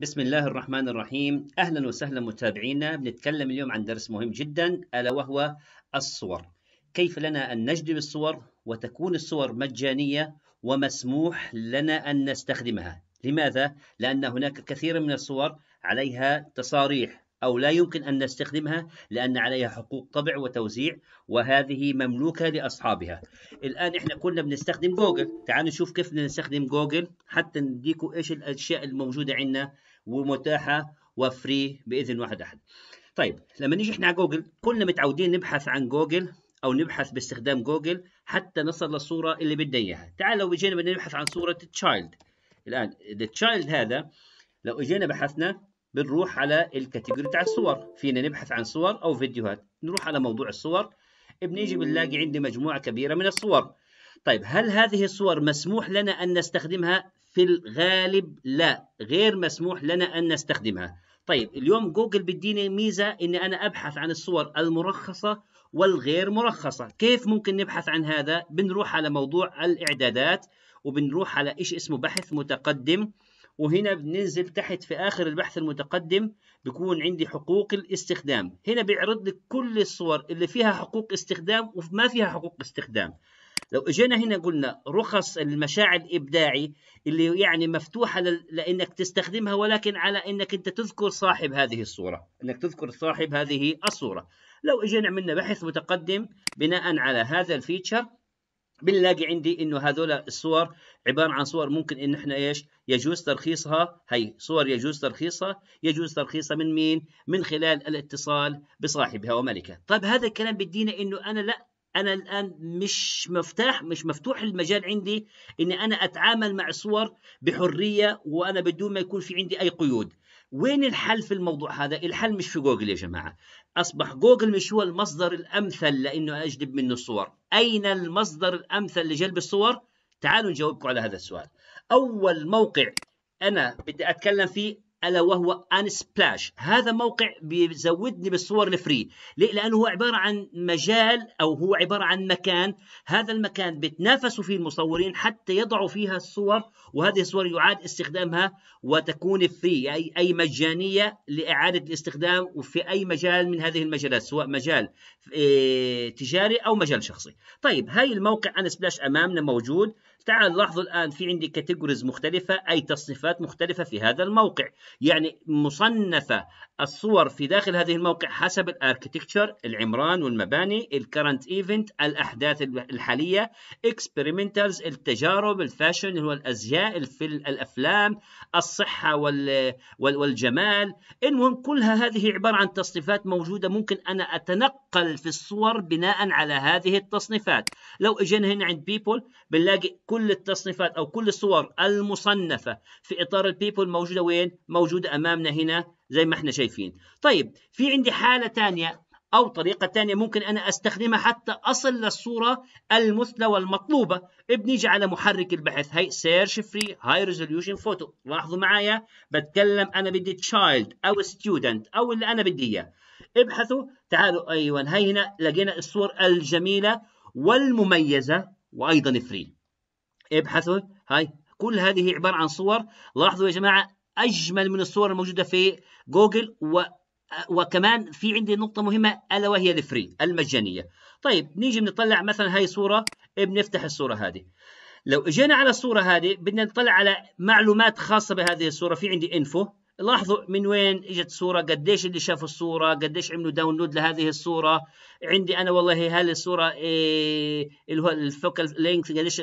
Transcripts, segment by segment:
بسم الله الرحمن الرحيم أهلا وسهلا متابعينا بنتكلم اليوم عن درس مهم جدا ألا وهو الصور كيف لنا أن نجذب الصور وتكون الصور مجانية ومسموح لنا أن نستخدمها لماذا؟ لأن هناك كثير من الصور عليها تصاريح أو لا يمكن أن نستخدمها لأن عليها حقوق طبع وتوزيع وهذه مملوكة لأصحابها الآن إحنا كنا بنستخدم جوجل تعالوا نشوف كيف نستخدم جوجل حتى نديكم إيش الأشياء الموجودة عندنا ومتاحة وفري بإذن واحد أحد طيب لما نيجي إحنا على جوجل كنا متعودين نبحث عن جوجل أو نبحث باستخدام جوجل حتى نصل للصورة اللي بدنا إياها تعال لو جينا بدنا نبحث عن صورة تشايلد الآن التشايلد هذا لو اجينا بحثنا بنروح على الكاتيجوري بتاع الصور فينا نبحث عن صور او فيديوهات نروح على موضوع الصور بنيجي بنلاقي عندي مجموعه كبيره من الصور طيب هل هذه الصور مسموح لنا ان نستخدمها في الغالب لا غير مسموح لنا ان نستخدمها طيب اليوم جوجل بيديني ميزه ان انا ابحث عن الصور المرخصه والغير مرخصه كيف ممكن نبحث عن هذا بنروح على موضوع الاعدادات وبنروح على ايش اسمه بحث متقدم وهنا بننزل تحت في آخر البحث المتقدم بيكون عندي حقوق الاستخدام هنا بيعرض لك كل الصور اللي فيها حقوق استخدام وما فيها حقوق استخدام لو اجينا هنا قلنا رخص المشاعر الابداعي اللي يعني مفتوحه لانك تستخدمها ولكن على انك انت تذكر صاحب هذه الصوره، انك تذكر صاحب هذه الصوره. لو اجينا عملنا بحث متقدم بناء على هذا الفيتشر بنلاقي عندي انه هذول الصور عباره عن صور ممكن ان احنا ايش يجوز ترخيصها هي صور يجوز ترخيصها يجوز ترخيصها من مين من خلال الاتصال بصاحبها وملكه طيب هذا الكلام بدينا انه انا لا انا الان مش مفتاح مش مفتوح المجال عندي اني انا اتعامل مع صور بحريه وانا بدون ما يكون في عندي اي قيود وين الحل في الموضوع هذا الحل مش في جوجل يا جماعه اصبح جوجل مش هو المصدر الامثل لانه اجلب منه الصور اين المصدر الامثل لجلب الصور تعالوا نجاوبكم على هذا السؤال اول موقع انا بدي اتكلم فيه ألا وهو أنسبلاش هذا موقع بيزودني بالصور الفري ليه؟ لأنه هو عبارة عن مجال أو هو عبارة عن مكان هذا المكان بتنافسوا فيه المصورين حتى يضعوا فيها الصور وهذه الصور يعاد استخدامها وتكون فري يعني أي, أي مجانية لإعادة الاستخدام وفي أي مجال من هذه المجالات سواء مجال آه، تجاري أو مجال شخصي طيب هاي الموقع أنسبلاش أمامنا موجود تعال لاحظوا الآن في عندي كاتيجوريز مختلفة أي تصنيفات مختلفة في هذا الموقع يعني مصنفة الصور في داخل هذه الموقع حسب الاركتكتشر العمران والمباني الكرنت ايفنت الاحداث الحالية اكسبيرمنتالز التجارب الفاشن اللي هو الازياء الافلام الصحة والجمال المهم كلها هذه عبارة عن تصنيفات موجودة ممكن انا اتنقل في الصور بناء على هذه التصنيفات لو اجينا هنا عند بيبول بنلاقي كل التصنيفات او كل الصور المصنفة في اطار البيبول موجودة وين؟ موجودة موجودة أمامنا هنا زي ما احنا شايفين طيب في عندي حالة ثانية أو طريقة ثانية ممكن أنا أستخدمها حتى أصل للصورة المثلى والمطلوبة بنيجي على محرك البحث هي سيرش فري هاي ريزوليوشن فوتو لاحظوا معايا بتكلم أنا بدي تشايلد أو ستودنت أو اللي أنا بدي إياه ابحثوا تعالوا أيوة هي هنا لقينا الصور الجميلة والمميزة وأيضا فري ابحثوا هاي كل هذه عبارة عن صور لاحظوا يا جماعة اجمل من الصور الموجوده في جوجل و وكمان في عندي نقطه مهمه الا وهي الفري المجانيه طيب نيجي بنطلع مثلا هاي صوره بنفتح الصوره هذه لو اجينا على الصوره هذه بدنا نطلع على معلومات خاصه بهذه الصوره في عندي انفو لاحظوا من وين اجت الصوره قديش اللي شاف الصوره قديش عملوا داونلود لهذه الصوره عندي انا والله هذه الصوره إيه اللي هو الفوكال لينث قديش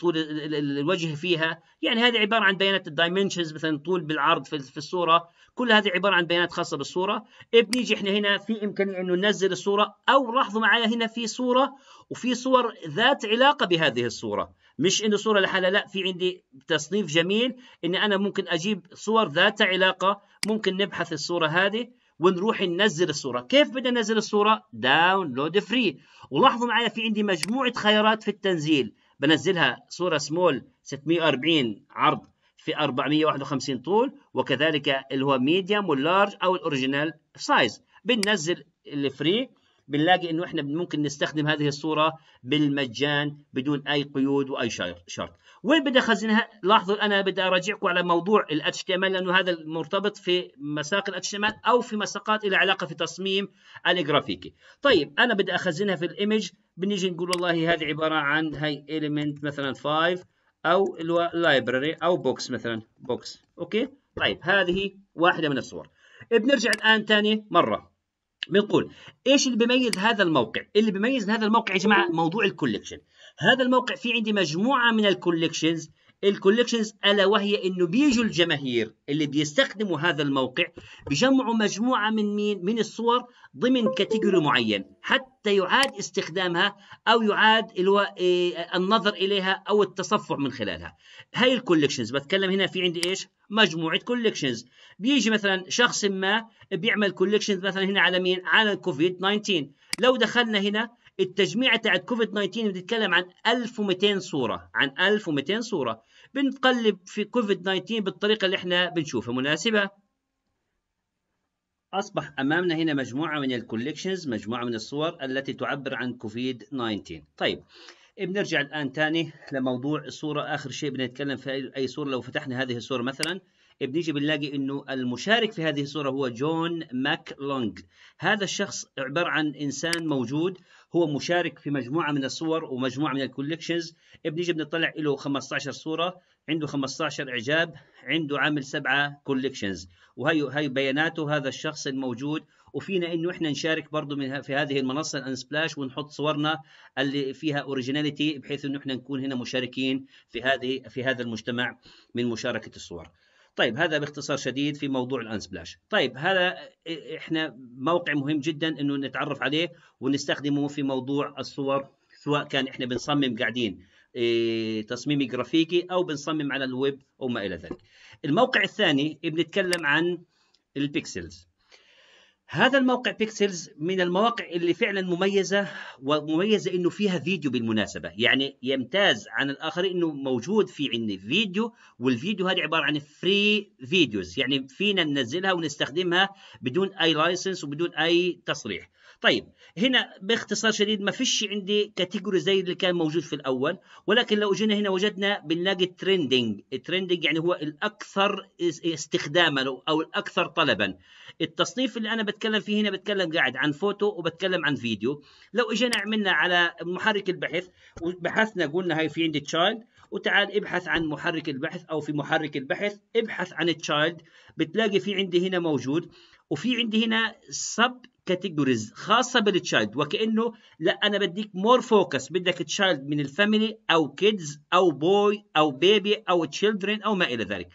طول الوجه فيها يعني هذه عباره عن بيانات الدايمنشنز مثلا طول بالعرض في الصوره كل هذه عباره عن بيانات خاصه بالصوره بنيجي احنا هنا في امكانيه انه ننزل الصوره او لاحظوا معايا هنا في صوره وفي صور ذات علاقه بهذه الصوره مش انه صورة لحالها لا في عندي تصنيف جميل اني انا ممكن اجيب صور ذات علاقة ممكن نبحث الصورة هذه ونروح ننزل الصورة كيف بدنا ننزل الصورة داونلود فري ولاحظوا معي في عندي مجموعة خيارات في التنزيل بنزلها صورة سمول 640 عرض في 451 طول وكذلك اللي هو ميديوم واللارج او الاوريجينال سايز بننزل الفري بنلاقي انه احنا ممكن نستخدم هذه الصوره بالمجان بدون اي قيود واي شرط وين بدي اخزنها لاحظوا انا بدي اراجعكم على موضوع ال HTML لانه هذا مرتبط في مساق ال HTML او في مساقات لها علاقه في تصميم الجرافيكي طيب انا بدي اخزنها في الايمج بنيجي نقول والله هذه عباره عن هي element مثلا 5 او اللي هو library او بوكس مثلا بوكس اوكي طيب هذه واحده من الصور بنرجع الان ثاني مره بنقول ايش اللي بيميز هذا الموقع؟ اللي بيميز هذا الموقع يا جماعه موضوع الكوليكشن. هذا الموقع فيه عندي مجموعه من الكوليكشنز الكوليكشنز الا وهي انه بيجوا الجماهير اللي بيستخدموا هذا الموقع بجمعوا مجموعه من مين من الصور ضمن كاتيجوري معين حتى يعاد استخدامها او يعاد إيه، النظر اليها او التصفح من خلالها هاي الكوليكشنز بتكلم هنا في عندي ايش مجموعه كوليكشنز بيجي مثلا شخص ما بيعمل كوليكشنز مثلا هنا على مين على كوفيد 19 لو دخلنا هنا التجميعة تاعت كوفيد 19 بتتكلم عن 1200 صورة عن 1200 صورة بنقلب في كوفيد 19 بالطريقه اللي احنا بنشوفها مناسبه اصبح امامنا هنا مجموعه من الكوليكشنز مجموعه من الصور التي تعبر عن كوفيد 19 طيب بنرجع الان ثاني لموضوع الصوره اخر شيء بنتكلم في اي صوره لو فتحنا هذه الصوره مثلا بنيجي بنلاقي انه المشارك في هذه الصوره هو جون ماك لونج هذا الشخص عباره عن انسان موجود هو مشارك في مجموعه من الصور ومجموعه من الكوليكشنز بنيجي بنطلع له 15 صوره عنده 15 اعجاب عنده عامل سبعه كوليكشنز وهي هي بياناته هذا الشخص الموجود وفينا انه احنا نشارك برضه من في هذه المنصه الانسبلاش ونحط صورنا اللي فيها اوريجيناليتي بحيث انه احنا نكون هنا مشاركين في هذه في هذا المجتمع من مشاركه الصور طيب هذا باختصار شديد في موضوع الانسبلاش طيب هذا احنا موقع مهم جدا انه نتعرف عليه ونستخدمه في موضوع الصور سواء كان احنا بنصمم قاعدين إيه تصميم جرافيكي او بنصمم على الويب او ما الى ذلك الموقع الثاني بنتكلم عن البيكسلز هذا الموقع بيكسلز من المواقع اللي فعلا مميزة ومميزة انه فيها فيديو بالمناسبة يعني يمتاز عن الاخرين انه موجود في عندي فيديو والفيديو هذا عبارة عن فري فيديوز يعني فينا ننزلها ونستخدمها بدون اي لايسنس وبدون اي تصريح طيب هنا باختصار شديد ما فيش عندي كاتيجوري زي اللي كان موجود في الاول ولكن لو جينا هنا وجدنا بنلاقي تريندنج تريندنج يعني هو الاكثر استخداما او الاكثر طلبا التصنيف اللي انا بتكلم فيه هنا بتكلم قاعد عن فوتو وبتكلم عن فيديو لو اجينا عملنا على محرك البحث وبحثنا قلنا هاي في عندي تشايلد وتعال ابحث عن محرك البحث او في محرك البحث ابحث عن تشايلد بتلاقي في عندي هنا موجود وفي عندي هنا سب كاتيجوريز خاصه بالتشايلد وكانه لا انا بديك مور فوكس بدك تشايلد من الفاميلي او كيدز او بوي او بيبي او تشيلدرن او ما الى ذلك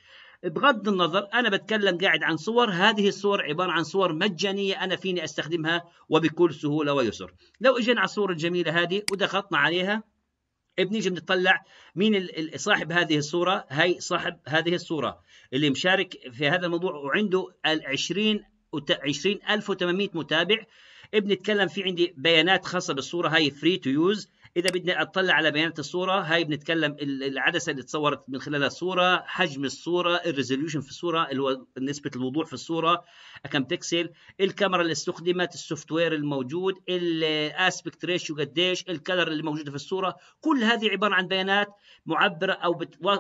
بغض النظر انا بتكلم قاعد عن صور هذه الصور عباره عن صور مجانيه انا فيني استخدمها وبكل سهوله ويسر لو اجينا على الصوره الجميله هذه ودخلنا عليها بنيجي بنطلع مين صاحب هذه الصوره هي صاحب هذه الصوره اللي مشارك في هذا الموضوع وعنده ال 20 20800 متابع بنتكلم في عندي بيانات خاصه بالصوره هاي فري تو يوز اذا بدنا اطلع على بيانات الصوره هاي بنتكلم العدسه اللي اتصورت من خلالها الصوره حجم الصوره الريزوليوشن في الصوره نسبه الوضوح في الصوره كم بكسل الكاميرا اللي استخدمت السوفت وير الموجود الاسبكت ريشيو قديش الكلر اللي موجوده في الصوره كل هذه عباره عن بيانات معبره او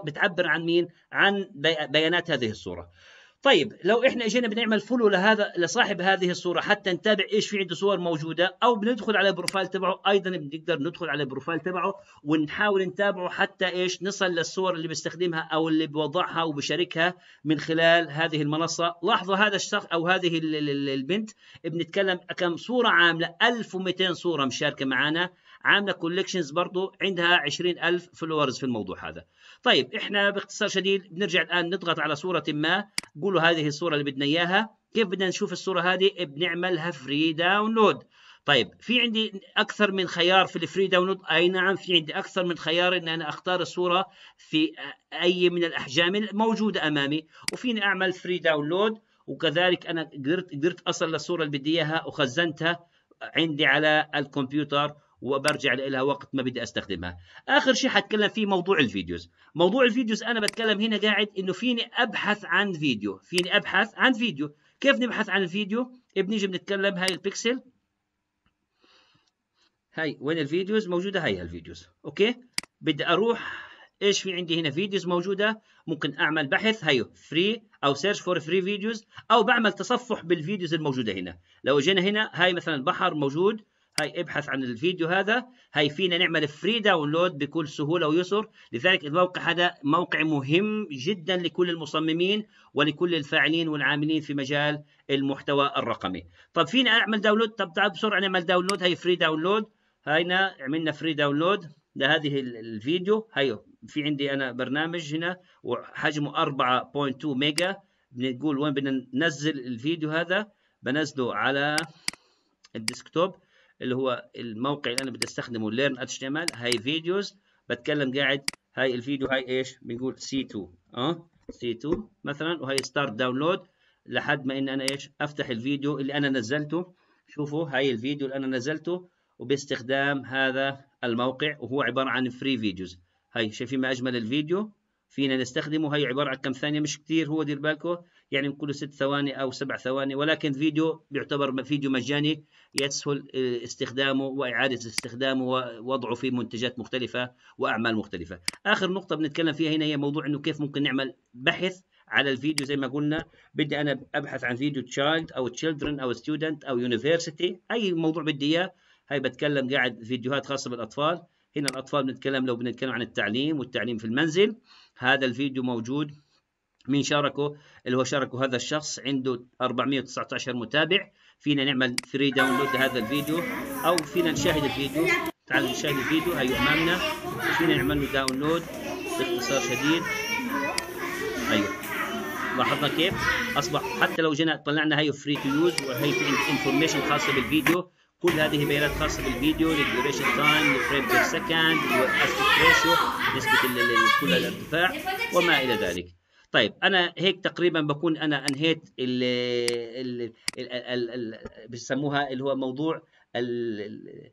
بتعبر عن مين عن بيانات هذه الصوره طيب لو احنا اجينا بنعمل فولو لهذا لصاحب هذه الصوره حتى نتابع ايش في عنده صور موجوده او بندخل على البروفايل تبعه ايضا بنقدر ندخل على البروفايل تبعه ونحاول نتابعه حتى ايش نصل للصور اللي بيستخدمها او اللي بوضعها وبشاركها من خلال هذه المنصه لاحظوا هذا الشخص او هذه البنت بنتكلم كم صوره عامله 1200 صوره مشاركه معنا عامله كولكشنز برضو عندها 20000 فولورز في الموضوع هذا طيب احنا باختصار شديد بنرجع الان نضغط على صوره ما قولوا هذه الصوره اللي بدنا اياها كيف بدنا نشوف الصوره هذه بنعملها فري داونلود طيب في عندي اكثر من خيار في الفري داونلود اي نعم في عندي اكثر من خيار ان انا اختار الصوره في اي من الاحجام الموجوده امامي وفيني اعمل فري داونلود وكذلك انا قدرت قدرت اصل للصوره اللي بدي اياها وخزنتها عندي على الكمبيوتر وبرجع لها وقت ما بدي استخدمها اخر شيء حتكلم فيه موضوع الفيديوز موضوع الفيديوز انا بتكلم هنا قاعد انه فيني ابحث عن فيديو فيني ابحث عن فيديو كيف نبحث عن الفيديو بنيجي بنتكلم هاي البكسل هاي وين الفيديوز موجوده هاي الفيديوز اوكي بدي اروح ايش في عندي هنا فيديوز موجوده ممكن اعمل بحث هيو فري او سيرش فور فري فيديوز او بعمل تصفح بالفيديوز الموجوده هنا لو جينا هنا هاي مثلا بحر موجود هاي ابحث عن الفيديو هذا هاي فينا نعمل فري داونلود بكل سهولة ويسر لذلك الموقع هذا موقع مهم جدا لكل المصممين ولكل الفاعلين والعاملين في مجال المحتوى الرقمي طب فينا اعمل داونلود طب تعال بسرعة نعمل داونلود هاي فري داونلود هاينا عملنا فري داونلود لهذه الفيديو هيو في عندي انا برنامج هنا وحجمه 4.2 ميجا بنقول وين بدنا ننزل الفيديو هذا بنزله على الديسكتوب اللي هو الموقع اللي انا بدي استخدمه ليرن اتش تي ام ال هاي فيديوز بتكلم قاعد هاي الفيديو هاي ايش بنقول سي 2 اه سي 2 مثلا وهي ستارت داونلود لحد ما ان انا ايش افتح الفيديو اللي انا نزلته شوفوا هاي الفيديو اللي انا نزلته وباستخدام هذا الموقع وهو عباره عن فري فيديوز هاي شايفين ما اجمل الفيديو فينا نستخدمه هي عبارة عن كم ثانية مش كثير هو دير بالكم يعني نقول ست ثواني أو سبع ثواني ولكن فيديو بيعتبر فيديو مجاني يسهل آه، استخدامه وإعادة استخدامه ووضعه في منتجات مختلفة وأعمال مختلفة آخر نقطة بنتكلم فيها هنا هي موضوع أنه كيف ممكن نعمل بحث على الفيديو زي ما قلنا بدي انا ابحث عن فيديو تشايلد او تشيلدرن او ستودنت او يونيفرسيتي اي موضوع بدي اياه هاي بتكلم قاعد فيديوهات خاصه بالاطفال هنا الاطفال بنتكلم لو بنتكلم عن التعليم والتعليم في المنزل هذا الفيديو موجود مين شاركه اللي هو شاركه هذا الشخص عنده 419 متابع فينا نعمل فري داونلود لهذا الفيديو او فينا نشاهد الفيديو تعالوا نشاهد الفيديو هيو امامنا فينا نعمل له داونلود باختصار شديد ايوه لاحظنا كيف اصبح حتى لو جينا طلعنا هيو فري تو يوز وهي في عندك انفورميشن خاصه بالفيديو كل هذه بيانات خاصة بالفيديو للديوريشن تايم للفريم بير سكند والاسبكت ريشيو نسبة كل الارتفاع وما إلى ذلك. طيب أنا هيك تقريبا بكون أنا أنهيت ال بيسموها اللي هو موضوع ال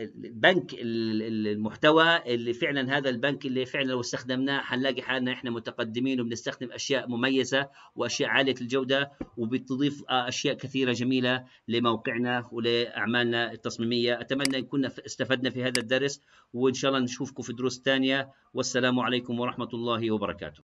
البنك المحتوى اللي فعلا هذا البنك اللي فعلا لو استخدمناه حنلاقي حالنا احنا متقدمين وبنستخدم اشياء مميزه واشياء عاليه الجوده وبتضيف اشياء كثيره جميله لموقعنا ولاعمالنا التصميميه اتمنى ان كنا استفدنا في هذا الدرس وان شاء الله نشوفكم في دروس ثانيه والسلام عليكم ورحمه الله وبركاته